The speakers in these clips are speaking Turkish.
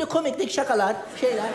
böyle komiklik şakalar, şeyler.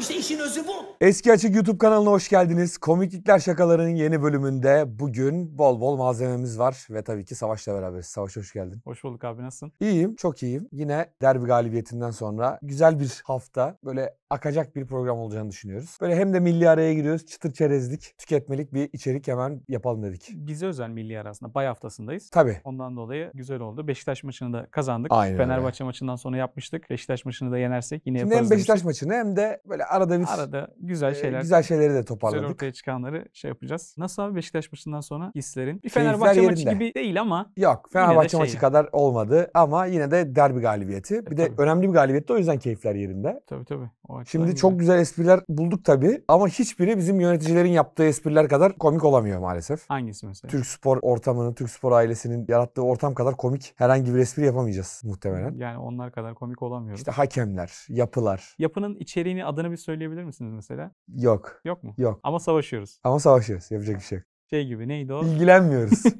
İşte işin özü bu. Eski Açık YouTube kanalına hoş geldiniz. Komiklikler şakalarının yeni bölümünde bugün bol bol malzememiz var ve tabii ki Savaş'la beraberiz. Savaş hoş geldin. Hoş bulduk abi nasılsın? İyiyim, çok iyiyim. Yine derbi galibiyetinden sonra güzel bir hafta. Böyle akacak bir program olacağını düşünüyoruz. Böyle hem de milli araya giriyoruz. Çıtır çerezlik, tüketmelik bir içerik hemen yapalım dedik. Bize özel milli arasında bay haftasındayız. Tabii. Ondan dolayı güzel oldu. Beşiktaş maçını da kazandık. Aynen Fenerbahçe öyle. maçından sonra yapmıştık. Beşiktaş maçını da yenersek yine Şimdi yaparız. Hem Beşiktaş demiştik. maçını hem de böyle arada bir arada güzel e, şeyler. güzel şeyleri de toparladık. Güzel ortaya çıkanları şey yapacağız. Nasıl abi Beşiktaş maçından sonra hislerin? Bir Fenerbahçe yerinde. gibi değil ama. Yok Fenerbahçe maçı şey. kadar olmadı ama yine de derbi galibiyeti. E, bir e, de tabii. önemli bir galibiyet o yüzden keyifler yerinde. Tabii tabii. Şimdi güzel. çok güzel espriler bulduk tabii ama hiçbiri bizim yöneticilerin yaptığı espriler kadar komik olamıyor maalesef. Hangisi mesela? Türk spor ortamını, Türk spor ailesinin yarattığı ortam kadar komik herhangi bir espri yapamayacağız muhtemelen. Yani onlar kadar komik olamıyoruz. İşte hakemler, yapılar. Yapının içeriğini, adını bir söyleyebilir misiniz mesela? Yok. Yok mu? Yok. Ama savaşıyoruz. Ama savaşıyoruz. Yapacak bir şey yok. Şey gibi neydi o? İlgilenmiyoruz.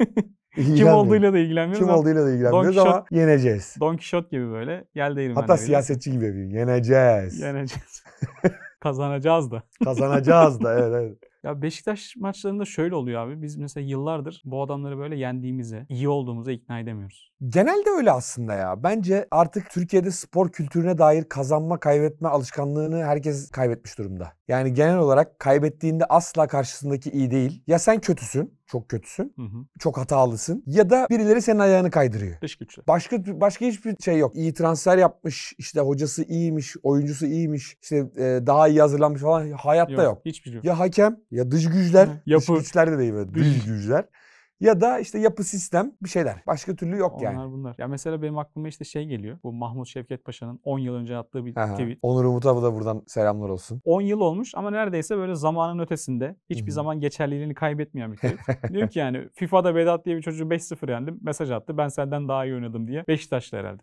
Kim olduğuyla da ilgilenmiyoruz. Kim ama olduğuyla da ilgilenmiyoruz ama yeneceğiz. Don Kişot gibi böyle gel değilim. Hatta siyasetçi gibi yapayım. Yeneceğiz. Yeneceğiz. Kazanacağız da. Kazanacağız da evet evet. Ya Beşiktaş maçlarında şöyle oluyor abi. Biz mesela yıllardır bu adamları böyle yendiğimize, iyi olduğumuza ikna edemiyoruz. Genelde öyle aslında ya. Bence artık Türkiye'de spor kültürüne dair kazanma kaybetme alışkanlığını herkes kaybetmiş durumda. Yani genel olarak kaybettiğinde asla karşısındaki iyi değil. Ya sen kötüsün, çok kötüsün, hı hı. çok hatalısın ya da birileri senin ayağını kaydırıyor. Dış güçler. Başka başka hiçbir şey yok. İyi transfer yapmış, işte hocası iyiymiş, oyuncusu iyiymiş, işte e, daha iyi hazırlanmış falan hayatta yok. yok. Hiçbir şey yok. Ya hakem, ya dış güçler, Yapı. dış güçler de değil böyle, dış güçler ya da işte yapı sistem bir şeyler. Başka türlü yok Onlar yani. Onlar bunlar. Ya mesela benim aklıma işte şey geliyor. Bu Mahmut Şevket Paşa'nın 10 yıl önce attığı bir Aha. tweet. Onur Umut da buradan selamlar olsun. 10 yıl olmuş ama neredeyse böyle zamanın ötesinde. Hiçbir Hı-hı. zaman geçerliliğini kaybetmeyen bir tweet. diyor ki yani FIFA'da Vedat diye bir çocuğu 5-0 yendim. Mesaj attı. Ben senden daha iyi oynadım diye. Beşiktaş'la herhalde.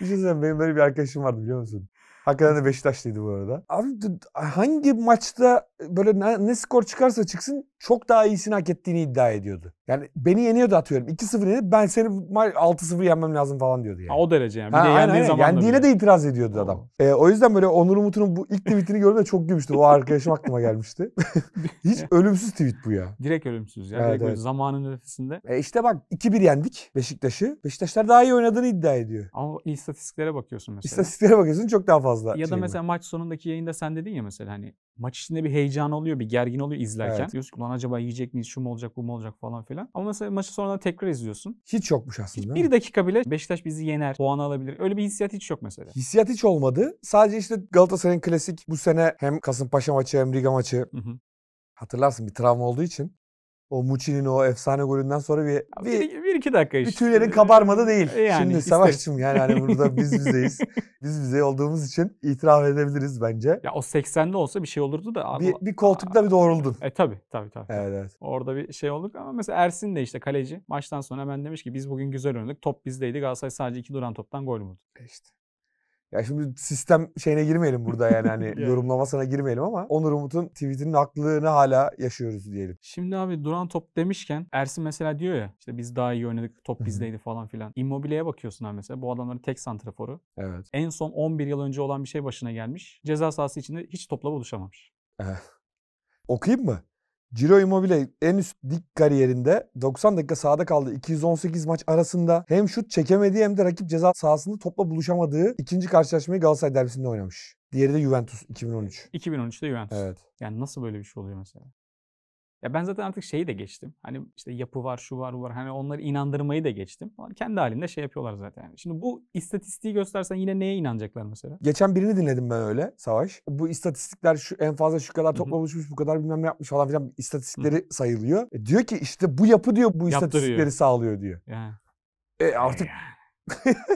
Düşünsene şey benim böyle bir arkadaşım vardı biliyor musun? Hakikaten de Beşiktaşlıydı bu arada. Abi hangi maçta böyle ne, ne skor çıkarsa çıksın çok daha iyisini hak ettiğini iddia ediyordu. Yani beni yeniyordu atıyorum. 2-0 yenip ben seni 6-0 yenmem lazım falan diyordu yani. Ha, o derece yani. Bir ha, de aynen, aynen. Yendiğine de itiraz ediyordu Oo. adam. Ee, o yüzden böyle Onur Umut'un bu ilk tweetini gördüğümde çok gülmüştüm. O arkadaşım aklıma gelmişti. Hiç ölümsüz tweet bu ya. Direkt ölümsüz ya. Evet, Direkt evet. zamanın ötesinde. E işte bak 2-1 yendik Beşiktaş'ı. Beşiktaşlar daha iyi oynadığını iddia ediyor. Ama istatistiklere bakıyorsun mesela. İstatistiklere bakıyorsun çok daha fazla. Ya şey da mesela maç sonundaki yayında sen dedin ya mesela hani maç içinde bir heyecan oluyor, bir gergin oluyor izlerken. Evet. Diyorsun ki ulan acaba yiyecek miyiz, şu mu olacak, bu mu olacak falan filan. Ama mesela maçı sonradan tekrar izliyorsun. Hiç yokmuş aslında. Hiç bir dakika bile Beşiktaş bizi yener, puan alabilir. Öyle bir hissiyat hiç yok mesela. Hissiyat hiç olmadı. Sadece işte Galatasaray'ın klasik bu sene hem Kasımpaşa maçı hem Riga maçı. Hı hı. Hatırlarsın bir travma olduğu için. O Muçi'nin o efsane golünden sonra bir, ya bir, bir, iki dakika işte. Bir tüylerin kabarmadı değil. E, yani, Şimdi işte. Savaş'cığım yani hani burada biz bizeyiz. biz bize olduğumuz için itiraf edebiliriz bence. Ya o 80'de olsa bir şey olurdu da. Abi, bir, bir koltukta bir doğruldun. E tabi tabi tabi. Evet, evet. Orada bir şey olduk ama mesela Ersin de işte kaleci maçtan sonra hemen demiş ki biz bugün güzel oynadık. Top bizdeydi. Galatasaray sadece iki duran toptan gol buldu. İşte. Ya şimdi sistem şeyine girmeyelim burada yani hani yani. yorumlamasına girmeyelim ama Onur Umut'un tweetinin haklılığını hala yaşıyoruz diyelim. Şimdi abi duran top demişken Ersin mesela diyor ya işte biz daha iyi oynadık top bizdeydi falan filan. Immobile'ye bakıyorsun abi mesela bu adamların tek santraforu. Evet. En son 11 yıl önce olan bir şey başına gelmiş. Ceza sahası içinde hiç topla buluşamamış. Eh. Okuyayım mı? Ciro Immobile en üst dik kariyerinde 90 dakika sahada kaldı. 218 maç arasında hem şut çekemediği hem de rakip ceza sahasında topla buluşamadığı ikinci karşılaşmayı Galatasaray derbisinde oynamış. Diğeri de Juventus 2013. 2013'te Juventus. Evet. Yani nasıl böyle bir şey oluyor mesela? Ya ben zaten artık şeyi de geçtim. Hani işte yapı var, şu var, bu var. Hani onları inandırmayı da geçtim. kendi halinde şey yapıyorlar zaten. Şimdi bu istatistiği göstersen yine neye inanacaklar mesela? Geçen birini dinledim ben öyle Savaş. Bu istatistikler şu en fazla şu kadar toplamışmış, bu kadar bilmem ne yapmış falan filan istatistikleri Hı-hı. sayılıyor. E diyor ki işte bu yapı diyor bu istatistikleri sağlıyor diyor. Yani. E artık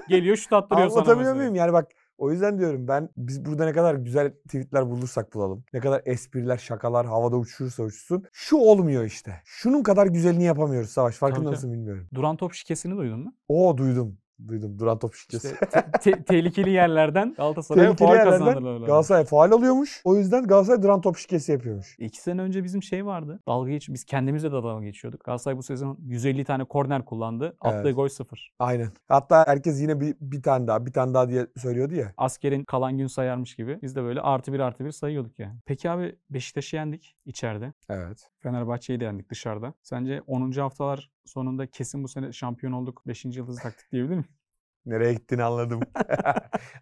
Geliyor şu tattırıyor sana Anlatabiliyor muyum? Yani bak o yüzden diyorum ben biz burada ne kadar güzel tweetler bulursak bulalım. Ne kadar espriler, şakalar havada uçurursa uçsun. Şu olmuyor işte. Şunun kadar güzelini yapamıyoruz Savaş. Farkında mısın bilmiyorum. Duran top şikesini duydun mu? Oo duydum duydum. Duran top şişkesi. İşte te- te- tehlikeli yerlerden Galatasaray'a faal kazandılar. Galatasaray faal alıyormuş. O yüzden Galatasaray duran top şişkesi yapıyormuş. İki sene önce bizim şey vardı. Dalga geç, biz kendimizle de dalga geçiyorduk. Galatasaray bu sezon 150 tane korner kullandı. Attığı evet. gol sıfır. Aynen. Hatta herkes yine bir, bir tane daha, bir tane daha diye söylüyordu ya. Askerin kalan gün sayarmış gibi. Biz de böyle artı bir artı bir sayıyorduk yani. Peki abi Beşiktaş'ı yendik içeride. Evet. Fenerbahçe'yi de yendik dışarıda. Sence 10. haftalar Sonunda kesin bu sene şampiyon olduk. Beşinci yıldızı taktık diyebilir miyim? Nereye gittiğini anladım.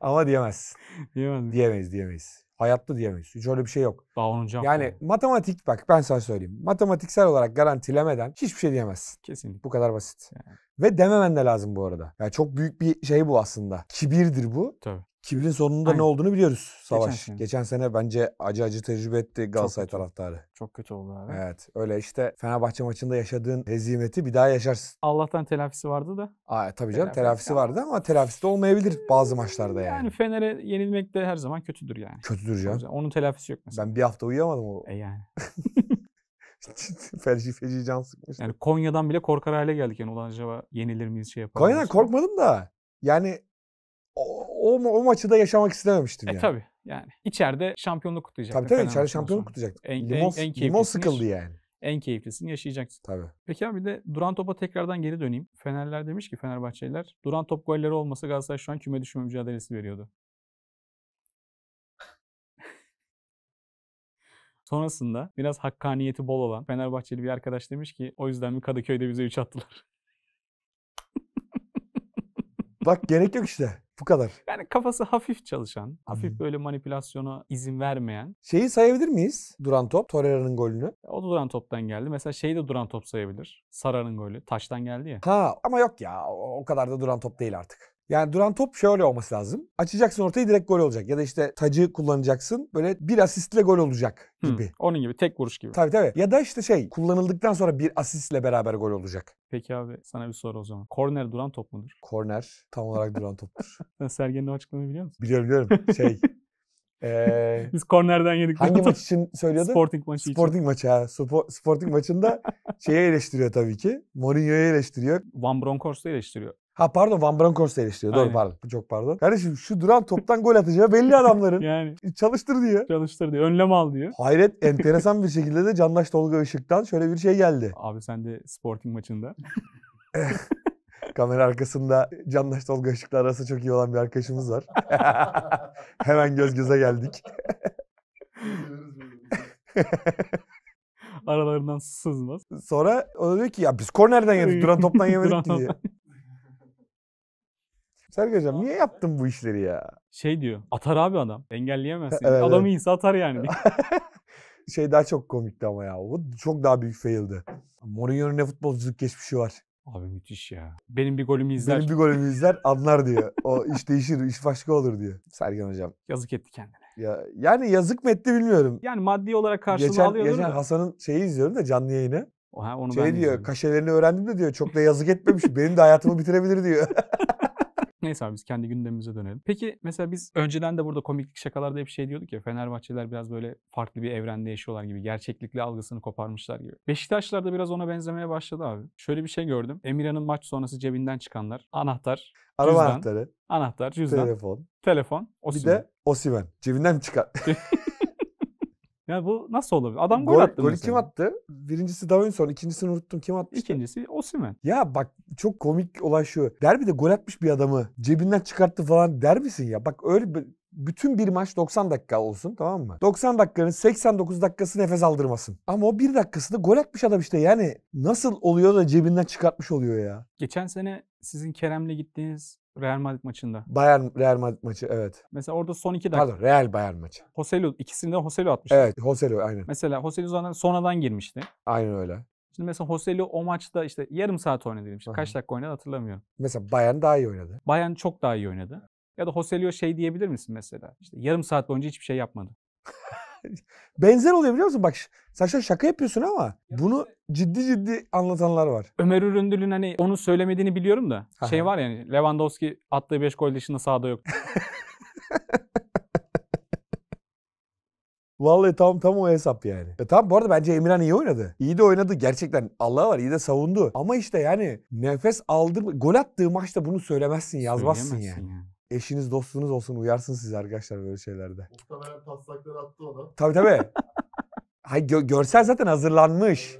Ama diyemez. Diyemez mi? Diyemeyiz diyemeyiz. Hayatta diyemeyiz. Hiç öyle bir şey yok. Daha 10. Yani oldu. matematik bak ben sana söyleyeyim. Matematiksel olarak garantilemeden hiçbir şey diyemezsin. Kesinlikle. Bu kadar basit. Yani. Ve dememen de lazım bu arada. Yani çok büyük bir şey bu aslında. Kibirdir bu. Tabii. Kibrin sonunda Aynen. ne olduğunu biliyoruz savaş. Geçen, sene. Geçen sene bence acı acı tecrübe etti Galatasaray Çok taraftarı. Çok kötü oldu abi. Evet. Öyle işte Fenerbahçe maçında yaşadığın hezimeti bir daha yaşarsın. Allah'tan telafisi vardı da. Aa, tabii canım telafisi, telafisi vardı ama telafisi de olmayabilir ee, bazı maçlarda yani. Yani Fener'e yenilmek de her zaman kötüdür yani. Kötüdür canım. Onun telafisi yok mesela. Ben bir hafta uyuyamadım o. E yani. feci feci can sıkmış. Yani Konya'dan bile korkar hale geldik yani ulan acaba yenilir miyiz şey yapar Konya'dan korkmadım da yani o, o, o maçı da yaşamak istememiştim e, yani. E tabii yani. İçeride şampiyonluk kutlayacaktın. Tabi tabi içeride şampiyonluk kutlayacaktın. En, limon, en, en limon sıkıldı yani. En keyiflisini yaşayacaksın. Tabi. Peki abi bir de duran topa tekrardan geri döneyim. Fenerler demiş ki Fenerbahçeliler duran top golleri olmasa Galatasaray şu an küme düşme mücadelesi veriyordu. Sonrasında biraz hakkaniyeti bol olan Fenerbahçeli bir arkadaş demiş ki o yüzden mi Kadıköy'de bize 3 attılar. Bak gerek yok işte. Bu kadar. Yani kafası hafif çalışan, hafif hmm. böyle manipülasyona izin vermeyen. Şeyi sayabilir miyiz? Duran top, Torreira'nın golünü. E, o da duran toptan geldi. Mesela şeyi de duran top sayabilir. Sara'nın golü. Taştan geldi ya. Ha ama yok ya. O kadar da duran top değil artık. Yani duran top şöyle olması lazım. Açacaksın ortayı direkt gol olacak. Ya da işte tacı kullanacaksın. Böyle bir asistle gol olacak gibi. Hmm, onun gibi tek vuruş gibi. Tabii tabii. Ya da işte şey kullanıldıktan sonra bir asistle beraber gol olacak. Peki abi sana bir soru o zaman. Korner duran top mudur? Korner tam olarak duran toptur. Sergen'in o açıklamayı biliyor musun? Biliyorum biliyorum. Şey Ee, Biz kornerden yedik. Hangi maç için söylüyordu? Sporting maçı için. Sporting maçı ha. Spor, sporting maçında şeye eleştiriyor tabii ki. Mourinho'yu eleştiriyor. Van Bronckhorst'u eleştiriyor. Ha pardon Van Bronckhorst eleştiriyor. Doğru pardon. Çok pardon. Kardeşim şu duran toptan gol atacağı belli adamların. yani. E, çalıştır diyor. Çalıştır diyor. Önlem al diyor. Hayret enteresan bir şekilde de Candaş Tolga Işık'tan şöyle bir şey geldi. Abi sen de Sporting maçında. Kamera arkasında Candaş Tolga Işık'la arası çok iyi olan bir arkadaşımız var. Hemen göz göze geldik. Aralarından sızmaz. Sonra o diyor ki ya biz kornerden yedik. Duran toptan yemedik diye. Sergen hocam niye yaptın bu işleri ya? Şey diyor. Atar abi adam. Engelleyemezsin. evet, Adamı evet. insan atar yani. şey daha çok komikti ama ya. bu çok daha büyük faildi. Mourinho'nun ne futbolculuk geçmişi var. Abi müthiş ya. Benim bir golümü izler. Benim bir golümü izler anlar diyor. O iş değişir, iş başka olur diyor Sergen hocam. Yazık etti kendine. Ya, yani yazık mı etti bilmiyorum. Yani maddi olarak karşılığını geçen, alıyordur Geçen Hasan'ın şeyi izliyorum da canlı yayını. Ha, onu şey ben diyor, izliyorum. kaşelerini öğrendim de diyor çok da yazık etmemiş. benim de hayatımı bitirebilir diyor. Neyse abi biz kendi gündemimize dönelim. Peki mesela biz önceden de burada komiklik şakalarda hep şey diyorduk ya Fenerbahçeliler biraz böyle farklı bir evrende yaşıyorlar gibi. Gerçeklikle algısını koparmışlar gibi. Beşiktaşlar da biraz ona benzemeye başladı abi. Şöyle bir şey gördüm. Emirhan'ın maç sonrası cebinden çıkanlar. Anahtar. Araba cüzdan, anahtarı. Anahtar, cüzdan. Telefon. Telefon. Osimen. Bir de Osimen. Cebinden mi çıkar? Yani bu nasıl olabilir? Adam gol, gol attı Golü mesela. kim attı? Birincisi Davinson, ikincisini unuttum. Kim attı? İkincisi Osimhen. Ya bak çok komik olay şu. Derbide gol atmış bir adamı cebinden çıkarttı falan der misin ya? Bak öyle bir bütün bir maç 90 dakika olsun tamam mı? 90 dakikanın 89 dakikası nefes aldırmasın. Ama o bir dakikasında gol atmış adam işte yani nasıl oluyor da cebinden çıkartmış oluyor ya. Geçen sene sizin Kerem'le gittiğiniz Real Madrid maçında. Bayern Real Madrid maçı evet. Mesela orada son iki dakika. Pardon Real Bayern maçı. Joselu ikisinde Joselu atmış. Evet Joselu aynen. Mesela Joselu zaten sonradan girmişti. Aynen öyle. Şimdi mesela Joselu o maçta işte yarım saat oynadı dedim. kaç dakika oynadı hatırlamıyorum. Mesela Bayern daha iyi oynadı. Bayern çok daha iyi oynadı. Ya da Joselio şey diyebilir misin mesela? İşte yarım saat boyunca hiçbir şey yapmadı. Benzer oluyor biliyor musun? Bak sen şu şaka yapıyorsun ama bunu ciddi ciddi anlatanlar var. Ömer Üründül'ün hani onu söylemediğini biliyorum da şey var yani Lewandowski attığı 5 gol dışında sahada yok. Vallahi tam tam o hesap yani. E tam bu arada bence Emirhan iyi oynadı. İyi de oynadı gerçekten. Allah var iyi de savundu. Ama işte yani nefes aldı. Gol attığı maçta bunu söylemezsin, yazmazsın yani. yani eşiniz dostunuz olsun uyarsın siz arkadaşlar böyle şeylerde. Muhtemelen taslakları attı ona. Tabii tabii. Hayır gö- görsel zaten hazırlanmış.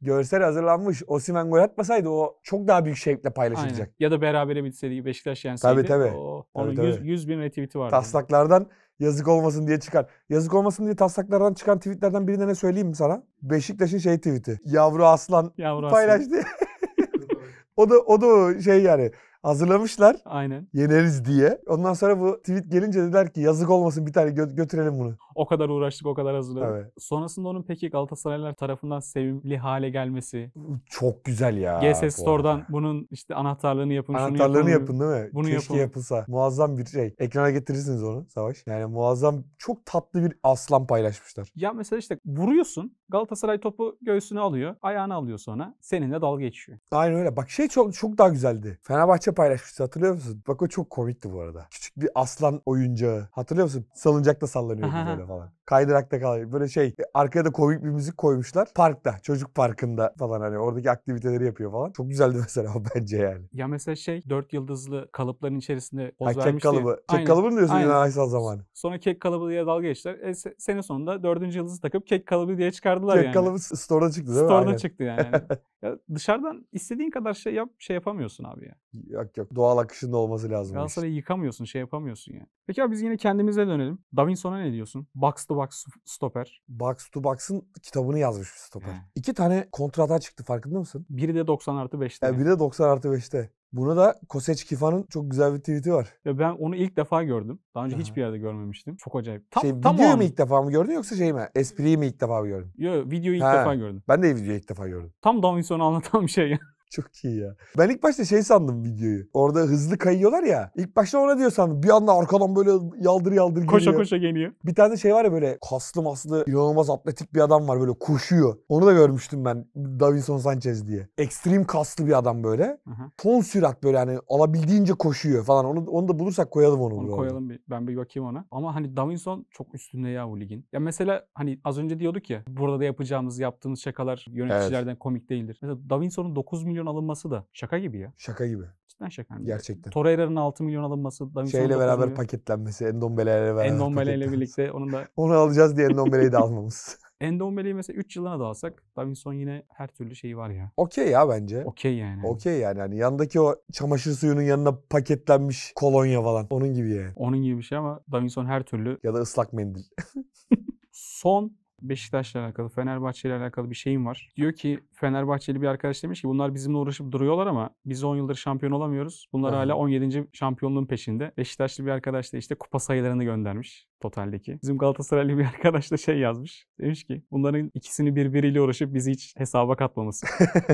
Görsel hazırlanmış. Osimhen gol atmasaydı o çok daha büyük şevkle paylaşılacak. Aynen. Ya da berabere bitseydi Beşiktaş yenseydi. Tabii tabii. O, onun tabii. 100, 100 bin retweet'i vardı. Taslaklardan yazık olmasın diye çıkar. Yazık olmasın diye taslaklardan çıkan tweetlerden birine ne söyleyeyim mi sana? Beşiktaş'ın şey tweet'i. Yavru aslan Yavru paylaştı. Aslan. o da o da şey yani hazırlamışlar. Aynen. Yeneriz diye. Ondan sonra bu tweet gelince dediler ki yazık olmasın bir tane gö- götürelim bunu. O kadar uğraştık, o kadar hazırladık. Evet. Sonrasında onun peki Galatasaraylılar tarafından sevimli hale gelmesi. Çok güzel ya. GS bu Store'dan arada. bunun işte anahtarlarını yapın, Anahtarlarını şunu yapın. yapın değil mi? Bunu Keşke yapın. yapılsa. Muazzam bir şey. Ekrana getirirsiniz onu Savaş. Yani muazzam çok tatlı bir aslan paylaşmışlar. Ya mesela işte vuruyorsun Galatasaray topu göğsüne alıyor. Ayağını alıyor sonra. Seninle dalga geçiyor. Aynen öyle. Bak şey çok çok daha güzeldi. Fenerbahçe paylaşmıştı hatırlıyor musun? Bak o çok komikti bu arada. Küçük bir aslan oyuncağı. Hatırlıyor musun? Salıncakta sallanıyordu böyle falan. Kaydırakta kalıyor. Böyle şey e, arkaya da komik bir müzik koymuşlar. Parkta, çocuk parkında falan hani oradaki aktiviteleri yapıyor falan. Çok güzeldi mesela bence yani. Ya mesela şey dört yıldızlı kalıpların içerisinde poz ha, kek vermişti. kalıbı. Kek Aynen. kalıbı mı diyorsun Aynen. Aysal zamanı? Sonra kek kalıbı diye dalga geçtiler. E, sene sonunda dördüncü yıldızı takıp kek kalıbı diye çıkardılar kek yani. Kek kalıbı store'da çıktı değil mi? Store'da Aynen. çıktı yani. ya dışarıdan istediğin kadar şey yap şey yapamıyorsun abi ya. Yok yok doğal akışında olması lazım. Galatasaray'ı işte. yıkamıyorsun şey yapamıyorsun yani. Peki abi biz yine kendimize dönelim. Davinson'a ne diyorsun? Box to box stoper. Box to box'ın kitabını yazmış bir stoper. He. İki tane kontrata çıktı farkında mısın? Biri de 90 artı 5'te. Yani biri de 90 artı 5'te. Bunu da Koseç Kifa'nın çok güzel bir tweet'i var. Ya ben onu ilk defa gördüm. Daha önce Aha. hiçbir yerde görmemiştim. Çok acayip. Tam, şey, tam videoyu mu ilk defa mı gördün yoksa şey mi? Espriyi mi ilk defa mı gördün? Yok videoyu ilk ha. defa gördüm. Ben de videoyu ilk defa gördüm. Tam Davinson'u anlatan bir şey. Çok iyi ya. Ben ilk başta şey sandım videoyu. Orada hızlı kayıyorlar ya. İlk başta ona diyor sandım. Bir anda arkadan böyle yaldır yaldır geliyor. Koşa koşa geliyor. Bir tane şey var ya böyle kaslı maslı inanılmaz atletik bir adam var böyle koşuyor. Onu da görmüştüm ben. Davinson Sanchez diye. Ekstrem kaslı bir adam böyle. Ton sürat böyle hani alabildiğince koşuyor falan. Onu onu da bulursak koyalım onu. Onu koyalım bir, ben bir bakayım ona. Ama hani Davinson çok üstünde ya bu ligin. Ya mesela hani az önce diyorduk ya burada da yapacağımız yaptığımız şakalar yöneticilerden evet. komik değildir. Mesela Davinson'un 9 milyon milyon alınması da şaka gibi ya. Şaka gibi. Cidden şaka. Gibi. Gerçekten. Torreira'nın 6 milyon alınması. Davinson Şeyle beraber milyon. paketlenmesi. Endombele ile beraber. Endombele ile birlikte onun da. Onu alacağız diye Endombele'yi de almamız. Endombele'yi mesela 3 yılına da alsak Davinson yine her türlü şeyi var ya. Okey ya bence. Okey yani. Okey yani. yani. Yandaki o çamaşır suyunun yanına paketlenmiş kolonya falan. Onun gibi yani. Onun gibi bir şey ama Davinson her türlü. Ya da ıslak mendil. Son Beşiktaş'la alakalı, Fenerbahçe'yle alakalı bir şeyim var. Diyor ki Fenerbahçeli bir arkadaş demiş ki bunlar bizimle uğraşıp duruyorlar ama biz 10 yıldır şampiyon olamıyoruz. Bunlar Aha. hala 17. şampiyonluğun peşinde. Beşiktaşlı bir arkadaş da işte kupa sayılarını göndermiş totaldeki. Bizim Galatasaraylı bir arkadaş da şey yazmış. Demiş ki bunların ikisini birbiriyle uğraşıp bizi hiç hesaba katmaması.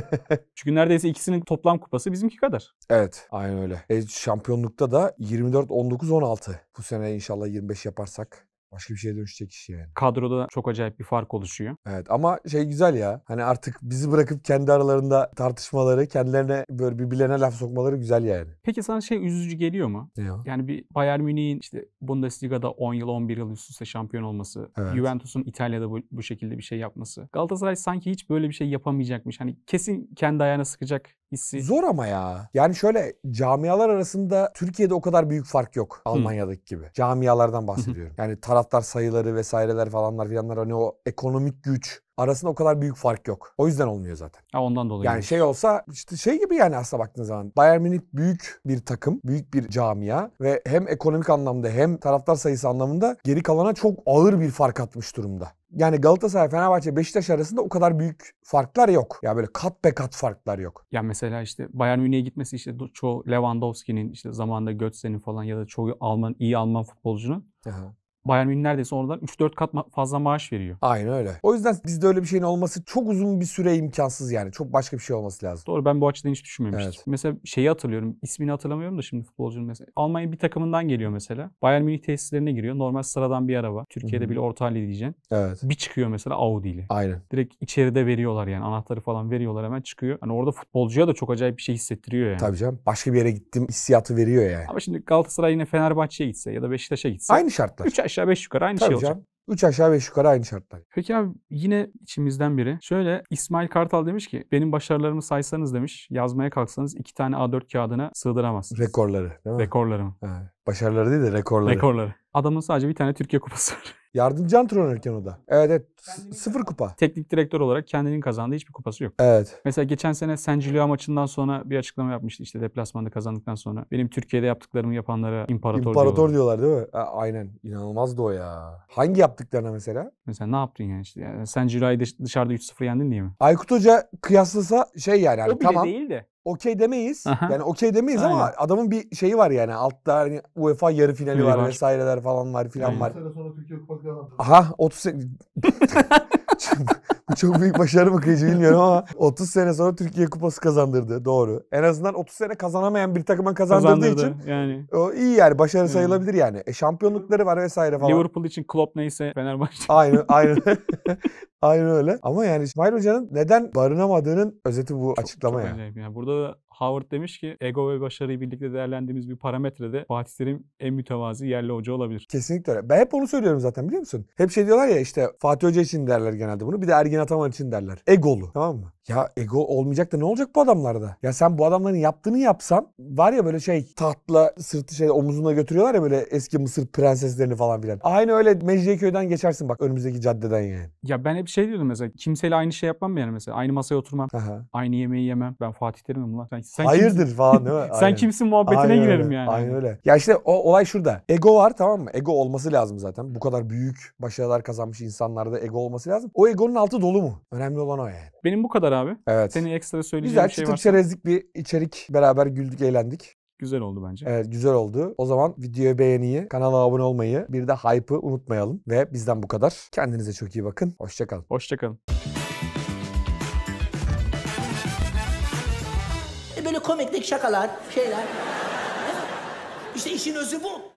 Çünkü neredeyse ikisinin toplam kupası bizimki kadar. Evet aynen öyle. E, şampiyonlukta da 24, 19, 16. Bu sene inşallah 25 yaparsak başka bir şeye dönüşecek iş yani. Kadroda çok acayip bir fark oluşuyor. Evet ama şey güzel ya. Hani artık bizi bırakıp kendi aralarında tartışmaları, kendilerine böyle birbirlerine laf sokmaları güzel yani. Peki sana şey üzücü geliyor mu? Ne o? Yani bir Bayern Münih'in işte Bundesliga'da 10 yıl 11 yıl üst üste şampiyon olması, evet. Juventus'un İtalya'da bu, bu şekilde bir şey yapması. Galatasaray sanki hiç böyle bir şey yapamayacakmış. Hani kesin kendi ayağına sıkacak hissi. Zor ama ya. Yani şöyle camialar arasında Türkiye'de o kadar büyük fark yok Almanya'daki gibi. Camialardan bahsediyorum. yani taraftar sayıları vesaireler falanlar filanlar hani o ekonomik güç arasında o kadar büyük fark yok. O yüzden olmuyor zaten. Ha ondan dolayı. Yani şey olsa işte şey gibi yani aslında baktığın zaman Bayern Münih büyük bir takım, büyük bir camia ve hem ekonomik anlamda hem taraftar sayısı anlamında geri kalana çok ağır bir fark atmış durumda. Yani Galatasaray, Fenerbahçe, Beşiktaş arasında o kadar büyük farklar yok. Ya yani böyle kat be kat farklar yok. Ya mesela işte Bayern Münih'e gitmesi işte çoğu Lewandowski'nin işte zamanında Götze'nin falan ya da çoğu Alman iyi Alman futbolcunun Bayern Münih neredeyse oradan 3-4 kat fazla maaş veriyor. Aynen öyle. O yüzden bizde öyle bir şeyin olması çok uzun bir süre imkansız yani. Çok başka bir şey olması lazım. Doğru ben bu açıdan hiç düşünmemiştim. Evet. Mesela şeyi hatırlıyorum. ismini hatırlamıyorum da şimdi futbolcunun mesela. Almanya bir takımından geliyor mesela. Bayern Münih tesislerine giriyor. Normal sıradan bir araba. Türkiye'de Hı-hı. bile orta halli diyeceksin. Evet. Bir çıkıyor mesela Audi ile. Aynen. Direkt içeride veriyorlar yani. Anahtarı falan veriyorlar hemen çıkıyor. Hani orada futbolcuya da çok acayip bir şey hissettiriyor yani. Tabii canım. Başka bir yere gittim hissiyatı veriyor yani. Ama şimdi Galatasaray yine Fenerbahçe'ye gitse ya da Beşiktaş'a gitse. Aynı şartlar. 3 aşağı aşağı 5 yukarı aynı şey Tabii şey olacak. Canım. 3 aşağı 5 yukarı aynı şartlar. Peki abi yine içimizden biri. Şöyle İsmail Kartal demiş ki benim başarılarımı saysanız demiş yazmaya kalksanız 2 tane A4 kağıdına sığdıramazsınız. Rekorları değil mi? Rekorlarımı. Evet. Başarıları değil de rekorları. Rekorları. Adamın sadece bir tane Türkiye kupası var. Yardımcı antrenörken o da. Evet evet Sıfır kupa. Teknik direktör olarak kendinin kazandığı hiçbir kupası yok. Evet. Mesela geçen sene Sencilio maçından sonra bir açıklama yapmıştı. işte deplasmanda kazandıktan sonra. Benim Türkiye'de yaptıklarımı yapanlara imparator, İmparator diyorlar. diyorlar değil mi? aynen. İnanılmazdı o ya. Hangi yaptıklarına mesela? Mesela ne yaptın yani işte? Yani Sencilio'yu dış- dışarıda 3-0 yendin diye mi? Aykut Hoca kıyaslısa şey yani. Hani o bile tamam. değil de okey demeyiz. Aha. Yani okey demeyiz Aynen. ama adamın bir şeyi var yani. Altta hani UEFA yarı finali var, var vesaireler falan var filan var. 30 sene sonra Türkiye Kupası kazandı. Aha 30 sene. Bu çok büyük başarı mı kıyıcı bilmiyorum ama 30 sene sonra Türkiye Kupası kazandırdı. Doğru. En azından 30 sene kazanamayan bir takıma kazandırdığı Kazandırdı için yani. o iyi yani başarı sayılabilir yani. E, şampiyonlukları var vesaire falan. Liverpool için Klopp neyse Fenerbahçe. Aynen aynen. aynen öyle. Ama yani İsmail Hoca'nın neden barınamadığının özeti bu Çok- açıklama çok ya. acayip ya. Burada Howard demiş ki ego ve başarıyı birlikte değerlendiğimiz bir parametrede Fatih Terim en mütevazi yerli hoca olabilir. Kesinlikle öyle. Ben hep onu söylüyorum zaten biliyor musun? Hep şey diyorlar ya işte Fatih Hoca için derler genelde bunu. Bir de Ergin Ataman için derler. Egolu tamam mı? Ya ego olmayacak da ne olacak bu adamlarda? Ya sen bu adamların yaptığını yapsan var ya böyle şey tahtla sırtı şey omuzuna götürüyorlar ya böyle eski Mısır prenseslerini falan filan. Aynı öyle Mecidiyeköy'den geçersin bak önümüzdeki caddeden yani. Ya ben hep şey diyordum mesela kimseyle aynı şey yapmam yani mesela. Aynı masaya oturmam. Aha. Aynı yemeği yemem. Ben Fatih Terim'im lan. Sen sen Hayırdır kimsin? falan değil mi? Sen kimsin muhabbetine Aynen girerim öyle. yani. Aynen öyle. Ya işte o olay şurada. Ego var tamam mı? Ego olması lazım zaten. Bu kadar büyük başarılar kazanmış insanlarda ego olması lazım. O egonun altı dolu mu? Önemli olan o yani. Benim bu kadar abi. Evet. Seni ekstra söyleyeceğim Güzel, bir şey varsa. Güzel çerezlik bir içerik. Beraber güldük, eğlendik. Güzel oldu bence. Evet güzel oldu. O zaman videoya beğeniyi, kanala abone olmayı, bir de hype'ı unutmayalım. Ve bizden bu kadar. Kendinize çok iyi bakın. Hoşçakalın. Hoşçakalın. komiklik şakalar, şeyler. işte işin özü bu.